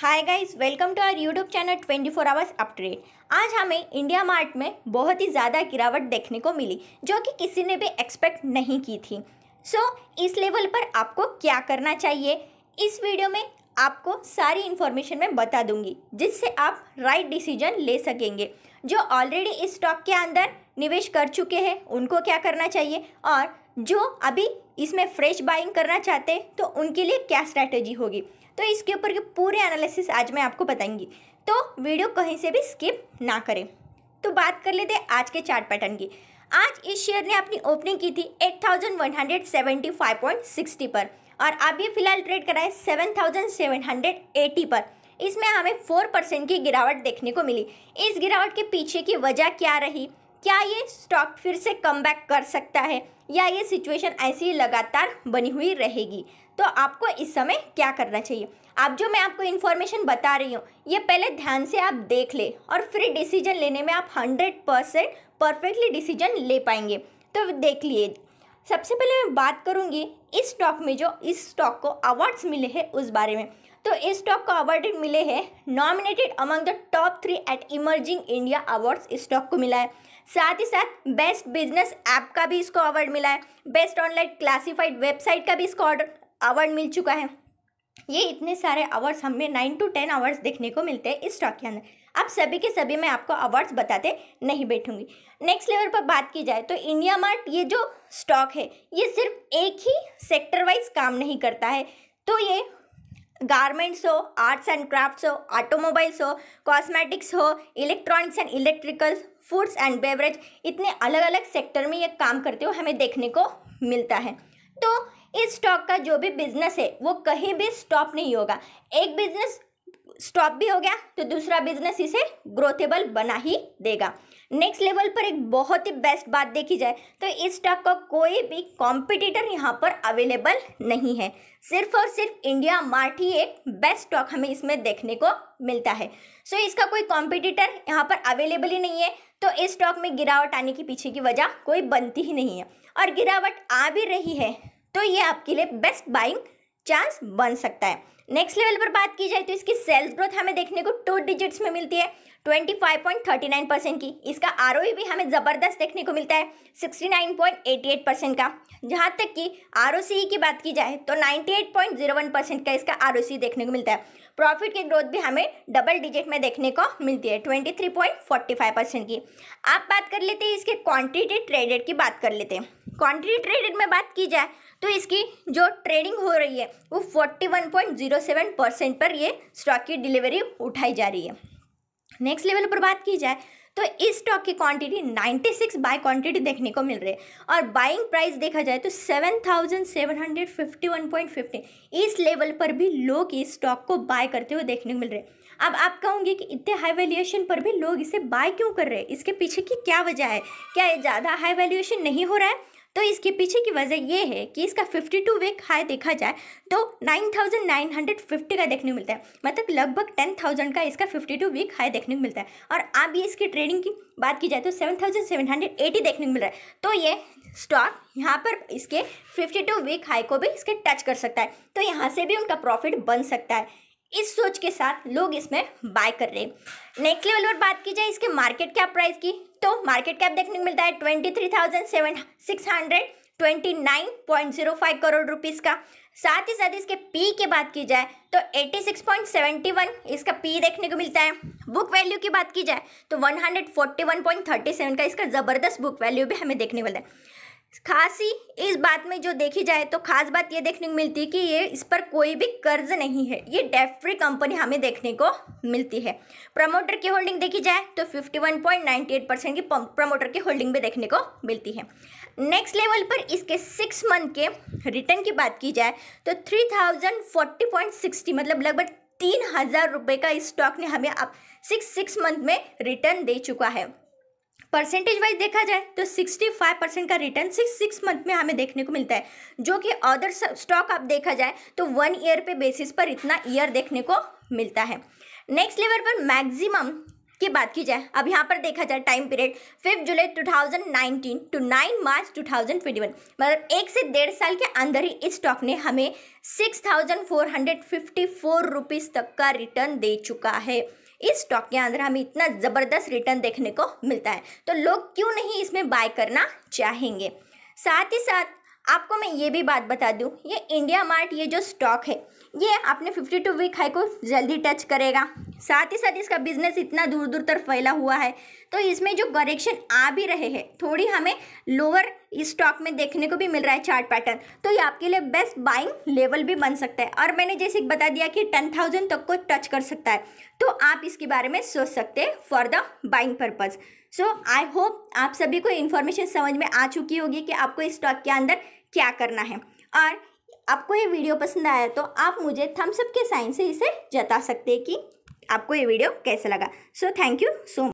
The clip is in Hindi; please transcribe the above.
hi guys welcome to our YouTube channel twenty four hours update आज हमें इंडिया मार्ट में बहुत ही ज़्यादा गिरावट देखने को मिली जो कि किसी ने भी एक्सपेक्ट नहीं की थी सो so, इस लेवल पर आपको क्या करना चाहिए इस वीडियो में आपको सारी इन्फॉर्मेशन मैं बता दूंगी जिससे आप राइट डिसीजन ले सकेंगे जो ऑलरेडी इस स्टॉक के अंदर निवेश कर चुके हैं उनको क्या करना चाहिए और जो अभी इसमें फ्रेश बाइंग करना चाहते हैं तो उनके लिए क्या स्ट्रैटेजी होगी तो इसके ऊपर के पूरे एनालिसिस आज मैं आपको बताएंगी तो वीडियो कहीं से भी स्किप ना करें तो बात कर लेते हैं आज के चार्ट पैटर्न की आज इस शेयर ने अपनी ओपनिंग की थी 8,175.60 पर और अब ये फिलहाल ट्रेड करा है 7,780 पर इसमें हमें 4 परसेंट की गिरावट देखने को मिली इस गिरावट के पीछे की वजह क्या रही क्या ये स्टॉक फिर से कम कर सकता है या ये सिचुएशन ऐसी ही लगातार बनी हुई रहेगी तो आपको इस समय क्या करना चाहिए आप जो मैं आपको इन्फॉर्मेशन बता रही हूँ ये पहले ध्यान से आप देख ले और फिर डिसीजन लेने में आप हंड्रेड परसेंट परफेक्टली डिसीजन ले पाएंगे तो देख लिए सबसे पहले मैं बात करूँगी इस स्टॉक में जो इस स्टॉक को अवार्ड्स मिले हैं उस बारे में तो इस स्टॉक को अवार्डेड मिले हैं nominated among the top three eight emerging India awards इस स्टॉक को मिला है साथ ही साथ बेस्ट बिजनेस ऐप का भी इसको अवार्ड मिला है बेस्ट ऑनलाइन क्लासिफाइड वेबसाइट का भी इसको अवार्ड मिल चुका है ये इतने सारे अवार्ड्स हमें नाइन टू टेन अवार्ड्स देखने को मिलते हैं इस स्टॉक के अंदर अब सभी के सभी मैं आपको अवार्ड्स बताते नहीं बैठूंगी नेक्स्ट लेवल पर बात की जाए तो इंडिया मार्ट ये जो स्टॉक है ये सिर्फ एक ही सेक्टर वाइज काम नहीं करता है तो ये गारमेंट्स हो आर्ट्स एंड क्राफ्ट्स हो ऑटोमोबाइल्स हो कॉस्मेटिक्स हो electronics and electricals foods and beverage इतने अलग अलग सेक्टर में ये काम करते हुए हमें देखने को मिलता है तो इस स्टॉक का जो भी बिजनेस है वो कहीं भी स्टॉप नहीं होगा एक बिजनेस स्टॉप भी हो गया तो दूसरा बिजनेस इसे ग्रोथेबल बना ही देगा नेक्स्ट लेवल पर एक बहुत ही बेस्ट बात देखी जाए तो इस स्टॉक का कोई भी कॉम्पिटिटर यहाँ पर अवेलेबल नहीं है सिर्फ और सिर्फ इंडिया मार्ट ही एक बेस्ट स्टॉक हमें इसमें देखने को मिलता है सो so, इसका कोई कॉम्पिटिटर यहाँ पर अवेलेबल ही नहीं है तो इस स्टॉक में गिरावट आने के पीछे की वजह कोई बनती ही नहीं है और गिरावट आ भी रही है तो ये आपके लिए बेस्ट बाइंग चांस बन सकता है नेक्स्ट लेवल पर बात की जाए तो इसकी सेल्स ग्रोथ हमें देखने को टू डिजिट्स में मिलती है 25.39 परसेंट की इसका आर e भी हमें ज़बरदस्त देखने को मिलता है 69.88 परसेंट का जहाँ तक कि आर e की बात की जाए तो 98.01 परसेंट का इसका आर e देखने को मिलता है प्रॉफिट की ग्रोथ भी हमें डबल डिजिट में देखने को मिलती है 23.45 परसेंट की आप बात कर लेते हैं इसके क्वान्टिटी ट्रेडेड की बात कर लेते हैं क्वान्टिटी ट्रेडेड में बात की जाए तो इसकी जो ट्रेडिंग हो रही है वो सेवन परसेंट पर ये स्टॉक की डिलीवरी उठाई जा रही है नेक्स्ट लेवल पर बात की जाए तो इस स्टॉक की क्वांटिटी 96 बाय क्वांटिटी देखने को मिल रही है और बाइंग प्राइस देखा जाए तो 7,751.15 इस लेवल पर भी लोग इस स्टॉक को बाय करते हुए देखने को मिल रहे हैं अब आप कहोगे कि इतने हाई वैल्यूएशन पर भी लोग इसे बाय क्यों कर रहे हैं इसके पीछे की क्या वजह है क्या ये ज़्यादा हाई वैल्यूएशन नहीं हो रहा है तो इसके पीछे की वजह यह है कि इसका 52 वीक हाई देखा जाए तो 9,950 का देखने को मिलता है मतलब लगभग 10,000 का इसका 52 वीक हाई देखने को मिलता है और अब ये इसकी ट्रेडिंग की बात की जाए तो 7,780 देखने को मिल रहा है तो ये स्टॉक यहाँ पर इसके 52 वीक हाई को भी इसके टच कर सकता है तो यहाँ से भी उनका प्रॉफिट बन सकता है इस सोच के साथ लोग इसमें बाय कर रहे हैं नेक्स्ट लेवल पर बात की जाए इसके मार्केट कैप प्राइस की तो मार्केट कैप देखने को मिलता है twenty three thousand seven six hundred twenty nine point zero five crore rupees का साथ ही साथ इसके पी की बात की जाए तो eighty six point seventy one इसका पी देखने को मिलता है बुक वैल्यू की बात की जाए तो one hundred forty one point thirty seven का इसका ज़बरदस्त बुक वैल्यू भी हमें देखने वाला है खास ही इस बात में जो देखी जाए तो खास बात ये देखने को मिलती है कि ये इस पर कोई भी कर्ज नहीं है ये डेफ फ्री कंपनी हमें देखने को मिलती है प्रमोटर की होल्डिंग देखी जाए तो 51.98 परसेंट की प्रमोटर की होल्डिंग भी देखने को मिलती है नेक्स्ट लेवल पर इसके सिक्स मंथ के रिटर्न की बात की जाए तो three thousand forty point sixty मतलब लगभग तीन हज़ार रुपये का इस स्टॉक ने हमें अब सिक्स सिक्स मंथ में रिटर्न दे चुका है परसेंटेज वाइज देखा जाए तो 65 परसेंट का रिटर्न सिक्स सिक्स मंथ में हमें देखने को मिलता है जो कि अदर स्टॉक आप देखा जाए तो वन ईयर पे बेसिस पर इतना ईयर देखने को मिलता है नेक्स्ट लेवल पर मैक्सिमम की बात की जाए अब यहाँ पर देखा जाए time period fifth July 2019 to 9 March 2021 मतलब एक से डेढ़ साल के अंदर ही इस स्टॉक ने हमें six thousand four hundred fifty four rupees तक का रिटर्न दे चुका है इस स्टॉक के अंदर हमें इतना ज़बरदस्त रिटर्न देखने को मिलता है तो लोग क्यों नहीं इसमें बाय करना चाहेंगे साथ ही साथ आपको मैं ये भी बात बता दूं ये इंडिया मार्ट ये जो स्टॉक है ये अपने 52 वीक हाई को जल्दी टच करेगा साथ ही साथ इसका बिजनेस इतना दूर दूर तक फैला हुआ है तो इसमें जो करेक्शन आ भी रहे हैं थोड़ी हमें लोअर स्टॉक में देखने को भी मिल रहा है चार्ट पैटर्न तो ये आपके लिए बेस्ट बाइंग लेवल भी बन सकता है और मैंने जैसे बता दिया कि टेन थाउजेंड तक को टच कर सकता है तो आप इसके बारे में सोच सकते हैं for the buying purpose so I hope आप सभी को इन्फॉर्मेशन समझ में आ चुकी होगी कि आपको इस स्टॉक के अंदर क्या करना है और आपको ये वीडियो पसंद आया तो आप मुझे थम्सअप के साइन से इसे जता सकते हैं कि आपको ये वीडियो कैसा लगा so thank you so much